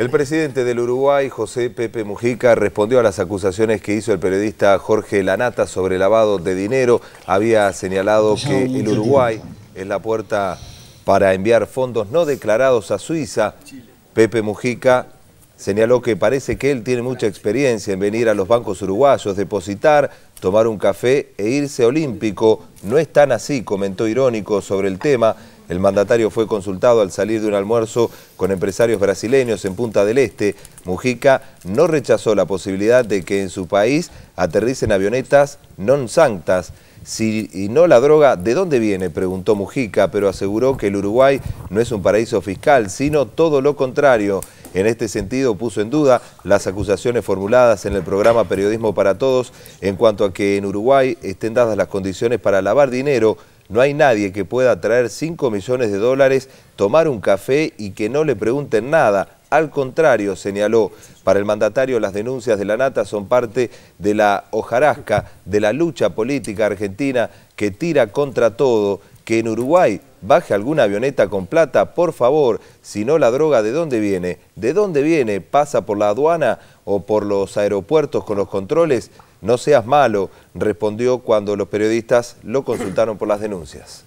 El presidente del Uruguay, José Pepe Mujica, respondió a las acusaciones que hizo el periodista Jorge Lanata sobre lavado de dinero. Había señalado que el Uruguay es la puerta para enviar fondos no declarados a Suiza. Pepe Mujica Señaló que parece que él tiene mucha experiencia en venir a los bancos uruguayos, depositar, tomar un café e irse olímpico. No es tan así, comentó irónico sobre el tema. El mandatario fue consultado al salir de un almuerzo con empresarios brasileños en Punta del Este. Mujica no rechazó la posibilidad de que en su país aterricen avionetas non sanctas. Si y no la droga, ¿de dónde viene? preguntó Mujica, pero aseguró que el Uruguay no es un paraíso fiscal, sino todo lo contrario. En este sentido, puso en duda las acusaciones formuladas en el programa Periodismo para Todos en cuanto a que en Uruguay estén dadas las condiciones para lavar dinero. No hay nadie que pueda traer 5 millones de dólares, tomar un café y que no le pregunten nada, al contrario, señaló, para el mandatario las denuncias de la nata son parte de la hojarasca, de la lucha política argentina que tira contra todo que en Uruguay baje alguna avioneta con plata, por favor, si no la droga de dónde viene, de dónde viene, pasa por la aduana o por los aeropuertos con los controles, no seas malo, respondió cuando los periodistas lo consultaron por las denuncias.